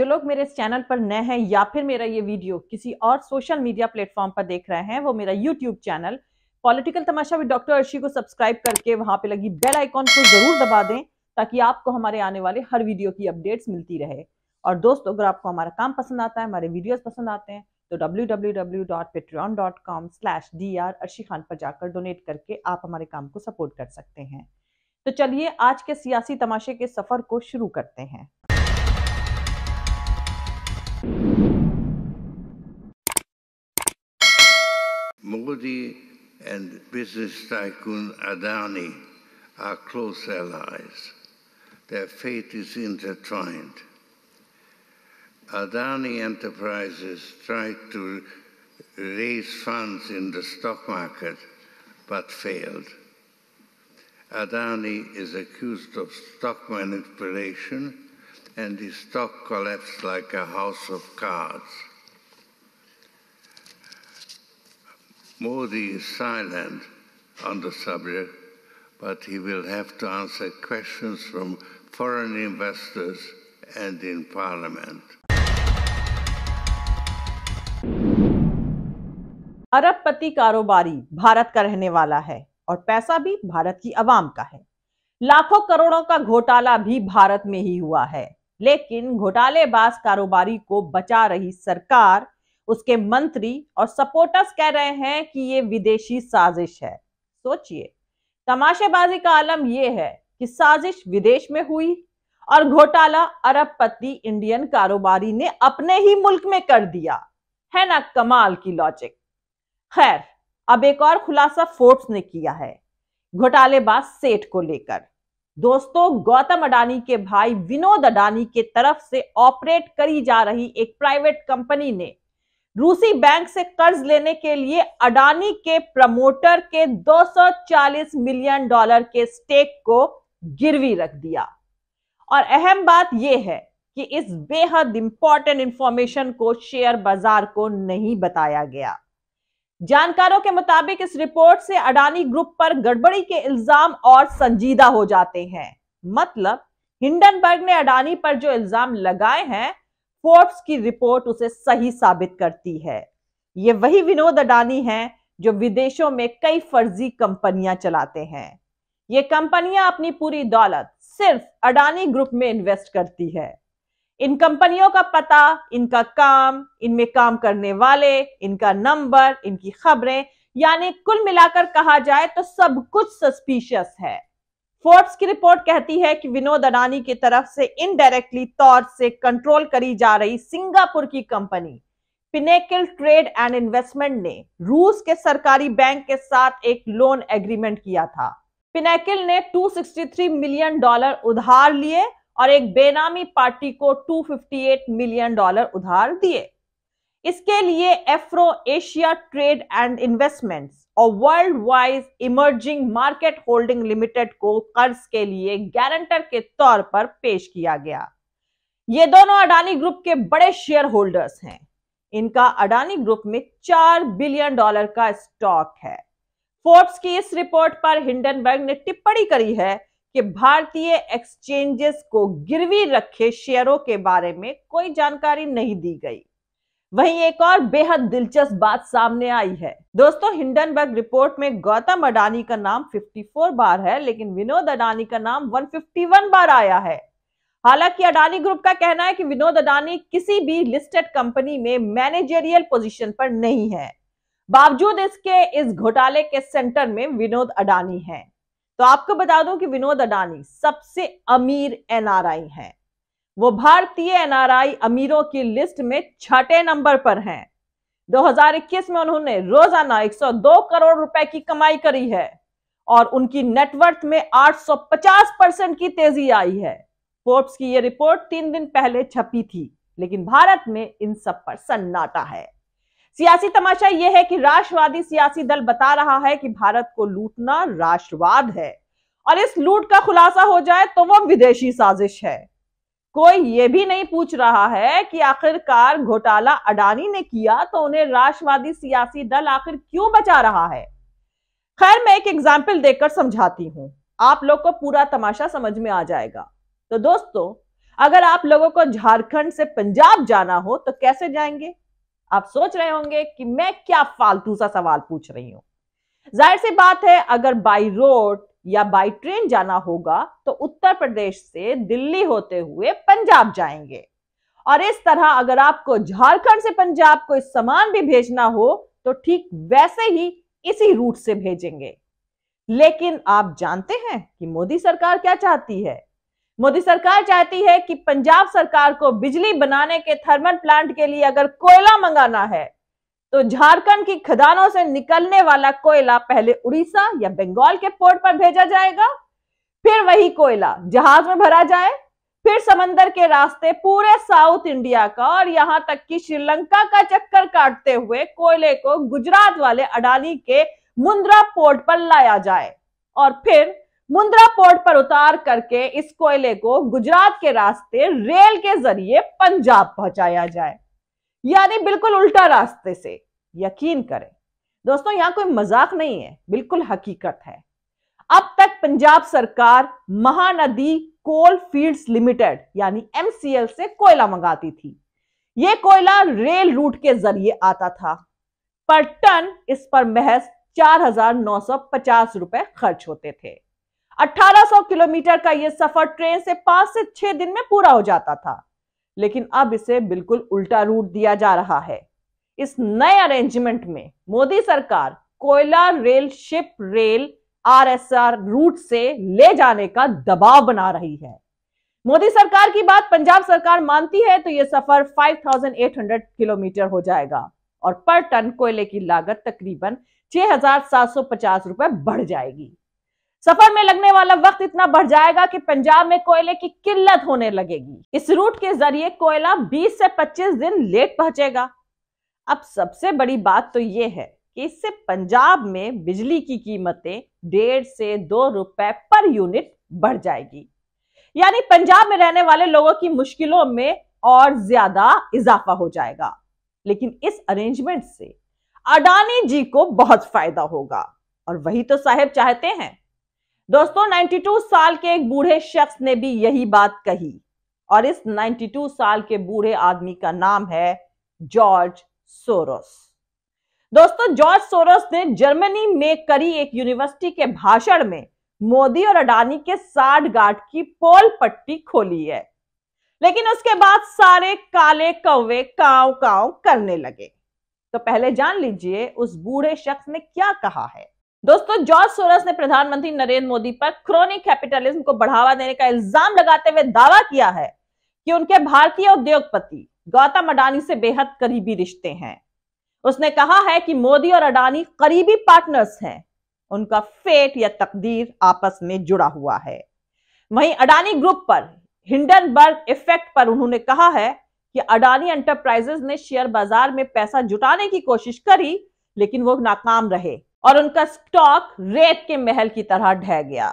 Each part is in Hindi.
जो लोग मेरे इस चैनल पर नए हैं या फिर मेरा ये वीडियो किसी और सोशल मीडिया प्लेटफॉर्म पर देख रहे हैं वो मेरा YouTube channel political Tamasha with doctor Arshi को सब्सक्राइब करके वहां पे लगी बेल आइकॉन को जरूर दबा दें ताकि आपको हमारे आने वाले हर वीडियो की अपडेट्स मिलती रहे और दोस्तों अगर आपको हमारा काम पसंद आता है हमारे वीडियोस पसंद आते हैं तो डब्ल्यू पर जाकर डोनेट करके आप हमारे काम को सपोर्ट कर सकते हैं तो चलिए आज के सियासी तमाशे के सफर को शुरू करते हैं nobody and business tycoon Adani are close allies. Their fate is intertwined. Adani Enterprises tried to raise funds in the stock market but failed. Adani is accused of stock manipulation and his stock collapsed like a house of cards. Modi is silent on the subject, but he will have to answer questions from foreign investors and in parliament. अरबपति कारोबारी भारत का रहने वाला है और पैसा भी भारत की आवाम का है लाखों करोड़ों का घोटाला भी भारत में ही हुआ है लेकिन घोटालेबाज कारोबारी को बचा रही सरकार उसके मंत्री और सपोर्टर्स कह रहे हैं कि ये विदेशी साजिश है सोचिए तमाशेबाजी का आलम यह है कि साजिश विदेश में हुई और घोटाला अरबपति इंडियन कारोबारी ने अपने ही मुल्क में कर दिया है ना कमाल की लॉजिक खैर अब एक और खुलासा फोर्ब्स ने किया है घोटालेबाज सेठ को लेकर दोस्तों गौतम अडानी के भाई विनोद अडानी के तरफ से ऑपरेट करी जा रही एक प्राइवेट कंपनी ने रूसी बैंक से कर्ज लेने के लिए अडानी के प्रमोटर के 240 मिलियन डॉलर के स्टेक को गिरवी रख दिया और अहम बात यह है कि इस बेहद इंपॉर्टेंट इंफॉर्मेशन को शेयर बाजार को नहीं बताया गया जानकारों के मुताबिक इस रिपोर्ट से अडानी ग्रुप पर गड़बड़ी के इल्जाम और संजीदा हो जाते हैं मतलब हिंडनबर्ग ने अडानी पर जो इल्जाम लगाए हैं फोर्ब्स की रिपोर्ट उसे सही साबित करती है ये वही विनोद अडानी हैं जो विदेशों में कई फर्जी कंपनियां चलाते हैं ये कंपनियां अपनी पूरी दौलत सिर्फ अडानी ग्रुप में इन्वेस्ट करती है इन कंपनियों का पता इनका काम इनमें काम करने वाले इनका नंबर इनकी खबरें यानी कुल मिलाकर कहा जाए तो सब कुछ सस्पिशियस है फोर्ब्स की रिपोर्ट कहती है कि विनोद अडानी की तरफ से इनडायरेक्टली तौर से कंट्रोल करी जा रही सिंगापुर की company pinnacle trade and investment ने रूस के सरकारी बैंक के साथ एक लोन एग्रीमेंट किया था पिनेकिल ने 263 मिलियन डॉलर उधार लिए और एक बेनामी पार्टी को 258 मिलियन डॉलर उधार दिए इसके लिए Afro Asia trade and investment और world wise emerging market holding limited को कर्ज के लिए गारंटर के तौर पर पेश किया गया ये दोनों अडानी ग्रुप के बड़े शेयर होल्डर्स हैं इनका अडानी ग्रुप में चार बिलियन डॉलर का स्टॉक है फोर्ब्स की इस रिपोर्ट पर हिंडनबर्ग ने टिप्पणी करी है कि भारतीय एक्सचेंजेस को गिरवी रखे शेयरों के बारे में कोई जानकारी नहीं दी गई वहीं एक और बेहद दिलचस्प बात सामने आई है दोस्तों हिंडनबर्ग रिपोर्ट में गौतम अडानी का नाम 54 बार है लेकिन विनोद अडानी का नाम 151 बार आया है हालांकि अडानी ग्रुप का कहना है कि विनोद अडानी किसी भी लिस्टेड कंपनी में मैनेजरियल पोजीशन पर नहीं है बावजूद इसके इस घोटाले के सेंटर में विनोद अडानी है तो आपको बता दूं कि विनोद अडानी सबसे अमीर एनआरआई हैं वो भारतीय एनआरआई अमीरों की लिस्ट में छठे नंबर पर हैं 2021 में उन्होंने रोजाना 102 करोड़ रुपए की कमाई करी है और उनकी नेटवर्थ में 850 परसेंट की तेजी आई है फोर्ब्स की यह रिपोर्ट तीन दिन पहले छपी थी लेकिन भारत में इन सब पर सन्नाटा है सियासी तमाशा यह है कि राष्ट्रवादी सियासी दल बता रहा है कि भारत को लूटना राष्ट्रवाद है और इस लूट का खुलासा हो जाए तो वो विदेशी साजिश है कोई ये भी नहीं पूछ रहा है कि आखिरकार घोटाला अडानी ने किया तो उन्हें राष्ट्रवादी सियासी दल आखिर क्यों बचा रहा है खैर मैं एक एग्जाम्पल देकर समझाती हूँ आप लोग को पूरा तमाशा समझ में आ जाएगा तो दोस्तों अगर आप लोगों को झारखंड से पंजाब जाना हो तो कैसे जाएंगे आप सोच रहे होंगे कि मैं क्या फालतू सा सवाल पूछ रही हूं जाहिर सी बात है अगर बाई रोड या बाई ट्रेन जाना होगा तो उत्तर प्रदेश से दिल्ली होते हुए पंजाब जाएंगे और इस तरह अगर आपको झारखंड से पंजाब को सामान भी भेजना हो तो ठीक वैसे ही इसी रूट से भेजेंगे लेकिन आप जानते हैं कि मोदी सरकार क्या चाहती है मोदी सरकार चाहती है कि पंजाब सरकार को बिजली बनाने के थर्मल प्लांट के लिए अगर कोयला मंगाना है तो झारखंड की खदानों से निकलने वाला कोयला पहले उड़ीसा या बंगाल के पोर्ट पर भेजा जाएगा फिर वही कोयला जहाज में भरा जाए फिर समंदर के रास्ते पूरे साउथ इंडिया का और यहां तक कि श्रीलंका का चक्कर काटते हुए कोयले को गुजरात वाले अडानी के मुंद्रा पोर्ट पर लाया जाए और फिर मुंद्रा पोर्ट पर उतार करके इस कोयले को गुजरात के रास्ते रेल के जरिए पंजाब पहुंचाया जाए यानी बिल्कुल उल्टा रास्ते से यकीन करें दोस्तों यहां कोई मजाक नहीं है बिल्कुल हकीकत है अब तक पंजाब सरकार महानदी कोल फील्ड्स लिमिटेड यानी एमसीएल से कोयला मंगाती थी ये कोयला रेल रूट के जरिए आता था पर टन इस पर महज 4,950 रुपए खर्च होते थे 1800 किलोमीटर का यह सफर ट्रेन से पांच से छह दिन में पूरा हो जाता था लेकिन अब इसे बिल्कुल उल्टा रूट दिया जा रहा है इस नए अरेंजमेंट में मोदी सरकार कोयला rail ship rail RSR route से ले जाने का दबाव बना रही है मोदी सरकार की बात पंजाब सरकार मानती है तो यह सफर 5,800 किलोमीटर हो जाएगा और पर टन कोयले की लागत तकरीबन 6,750 रुपए बढ़ जाएगी सफर में लगने वाला वक्त इतना बढ़ जाएगा कि पंजाब में कोयले की किल्लत होने लगेगी इस रूट के जरिए कोयला 20 से 25 दिन लेट पहुंचेगा अब सबसे बड़ी बात तो ये है कि इससे पंजाब में बिजली की कीमतें डेढ़ से दो रुपए पर यूनिट बढ़ जाएगी यानी पंजाब में रहने वाले लोगों की मुश्किलों में और ज्यादा इजाफा हो जाएगा लेकिन इस अरेंजमेंट से अडानी जी को बहुत फायदा होगा और वही तो साहेब चाहते हैं दोस्तों 92 साल के एक बूढ़े शख्स ने भी यही बात कही और इस 92 साल के बूढ़े आदमी का नाम है जॉर्ज सोरोस दोस्तों जॉर्ज सोरोस ने जर्मनी में करी एक यूनिवर्सिटी के भाषण में मोदी और अडानी के साठ गाठ की पोल पट्टी खोली है लेकिन उसके बाद सारे काले कौवे काव काव करने लगे तो पहले जान लीजिए उस बूढ़े शख्स ने क्या कहा है दोस्तों जॉर्ज सोरस ने प्रधानमंत्री नरेंद्र मोदी पर क्रोनिक कैपिटलिज्म को बढ़ावा देने का इल्जाम लगाते हुए दावा किया है कि उनके भारतीय उद्योगपति गौतम अडानी से बेहद करीबी रिश्ते हैं उसने कहा है कि मोदी और अडानी करीबी पार्टनर्स हैं उनका फेट या तकदीर आपस में जुड़ा हुआ है वहीं अडानी ग्रुप पर हिंडनबर्ग इफेक्ट पर उन्होंने कहा है कि अडानी एंटरप्राइजेस ने शेयर बाजार में पैसा जुटाने की कोशिश करी लेकिन वो नाकाम रहे और उनका स्टॉक रेत के महल की तरह ढह गया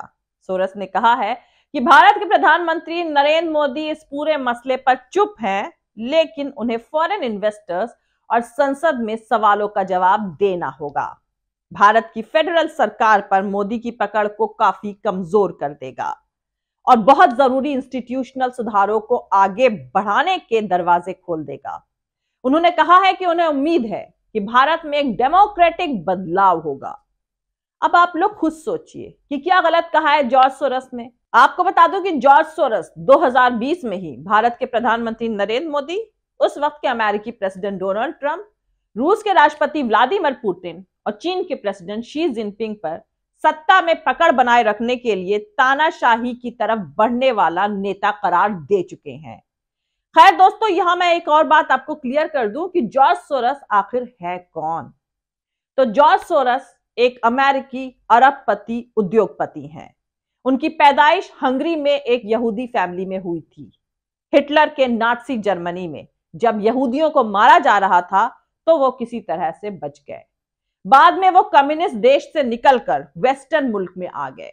सोरस ने कहा है कि भारत के प्रधानमंत्री नरेंद्र मोदी इस पूरे मसले पर चुप हैं लेकिन उन्हें फॉरेन इन्वेस्टर्स और संसद में सवालों का जवाब देना होगा भारत की फेडरल सरकार पर मोदी की पकड़ को काफी कमजोर कर देगा और बहुत जरूरी इंस्टीट्यूशनल सुधारों को आगे बढ़ाने के दरवाजे खोल देगा उन्होंने कहा है कि उन्हें उम्मीद है कि भारत में एक डेमोक्रेटिक बदलाव होगा अब आप लोग खुद सोचिए कि क्या गलत कहा है जॉर्ज सोरस ने आपको बता दूं कि जॉर्ज सोरस 2020 में ही भारत के प्रधानमंत्री नरेंद्र मोदी उस वक्त के अमेरिकी प्रेसिडेंट डोनाल्ड ट्रंप रूस के राष्ट्रपति व्लादिमीर पुतिन और चीन के प्रेसिडेंट शी जिनपिंग पर सत्ता में पकड़ बनाए रखने के लिए तानाशाही की तरफ बढ़ने वाला नेता करार दे चुके हैं खैर दोस्तों यहां मैं एक और बात आपको क्लियर कर दूं कि जॉर्ज सोरस आखिर है कौन तो जॉर्ज सोरस एक अमेरिकी अरबपति उद्योगपति हैं उनकी पैदाइश हंगरी में एक यहूदी फैमिली में हुई थी हिटलर के नाटसी जर्मनी में जब यहूदियों को मारा जा रहा था तो वो किसी तरह से बच गए बाद में वो कम्युनिस्ट देश से निकलकर वेस्टर्न मुल्क में आ गए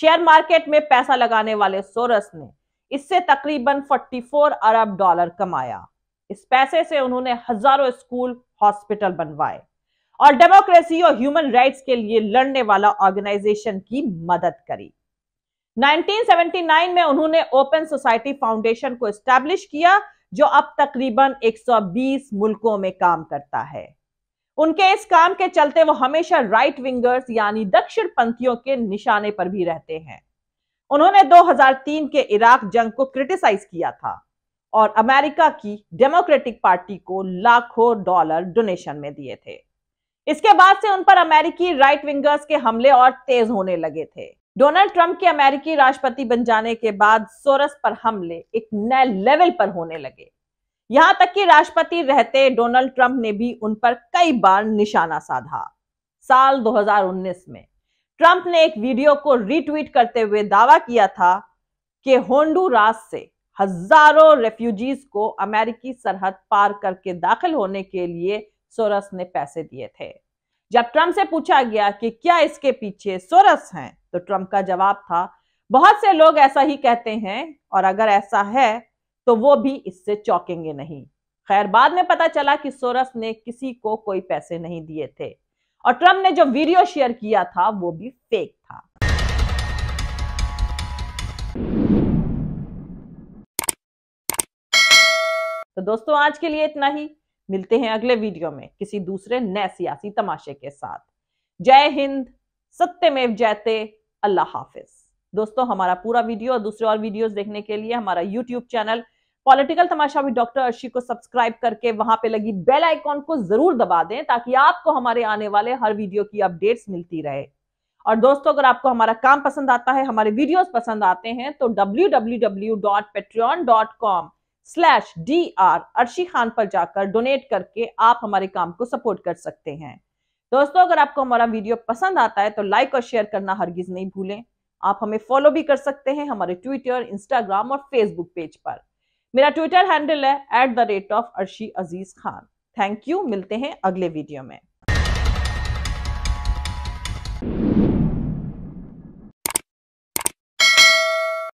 शेयर मार्केट में पैसा लगाने वाले सोरस ने इससे तकरीबन 44 अरब डॉलर कमाया इस पैसे से उन्होंने हजारों स्कूल हॉस्पिटल बनवाए और डेमोक्रेसी और ह्यूमन राइट्स के लिए लड़ने वाला ऑर्गेनाइजेशन की मदद करी 1979 में उन्होंने ओपन सोसाइटी फाउंडेशन को स्टैब्लिश किया जो अब तकरीबन 120 मुल्कों में काम करता है उनके इस काम के चलते वो हमेशा राइट विंगर्स यानी दक्षिण पंथियों के निशाने पर भी रहते हैं उन्होंने 2003 के इराक जंग को क्रिटिसाइज किया था और अमेरिका की डेमोक्रेटिक पार्टी को लाखों डॉलर डोनेशन में दिए थे इसके बाद से उन पर अमेरिकी राइट विंगर्स के हमले और तेज होने लगे थे डोनाल्ड ट्रंप के अमेरिकी राष्ट्रपति बन जाने के बाद सोरस पर हमले एक नए लेवल पर होने लगे यहां तक कि राष्ट्रपति रहते डोनाल्ड ट्रंप ने भी उन पर कई बार निशाना साधा साल 2019 में ट्रंप ने एक वीडियो को रीट्वीट करते हुए दावा किया था कि होंडुरास से हजारों रेफ्यूजीज को अमेरिकी सरहद पार करके दाखिल होने के लिए सोरस ने पैसे दिए थे जब ट्रंप से पूछा गया कि क्या इसके पीछे सोरस हैं तो ट्रंप का जवाब था बहुत से लोग ऐसा ही कहते हैं और अगर ऐसा है तो वो भी इससे चौकेंगे नहीं खैर बाद में पता चला कि सोरस ने किसी को कोई पैसे नहीं दिए थे और ट्रम्प ने जो वीडियो शेयर किया था वो भी फेक था तो दोस्तों आज के लिए इतना ही मिलते हैं अगले वीडियो में किसी दूसरे नए सियासी तमाशे के साथ जय हिंद सत्यमेव जयते अल्लाह हाफिज दोस्तों हमारा पूरा वीडियो और दूसरे और वीडियोस देखने के लिए हमारा यूट्यूब चैनल पॉलिटिकल तमाशा भी डॉक्टर अर्शी को सब्सक्राइब करके वहां पे लगी बेल आइकॉन को जरूर दबा दें ताकि आपको हमारे आने वाले हर वीडियो की अपडेट्स मिलती रहे और दोस्तों अगर आपको हमारा काम पसंद आता है हमारे वीडियोस पसंद आते हैं तो www.patreon.com slash D R Arshi Khan पर जाकर डोनेट करके आप हमारे काम को सपोर्ट कर सकते हैं दोस्तों अगर आपको हमारा वीडियो पसंद आता है तो लाइक और शेयर करना हरगिज नहीं भूलें आप हमें फॉलो भी कर सकते हैं हमारे ट्विटर इंस्टाग्राम और फेसबुक पेज पर मेरा ट्विटर हैंडल है at the rate of Arshi Aziz Khan thank you मिलते हैं अगले वीडियो में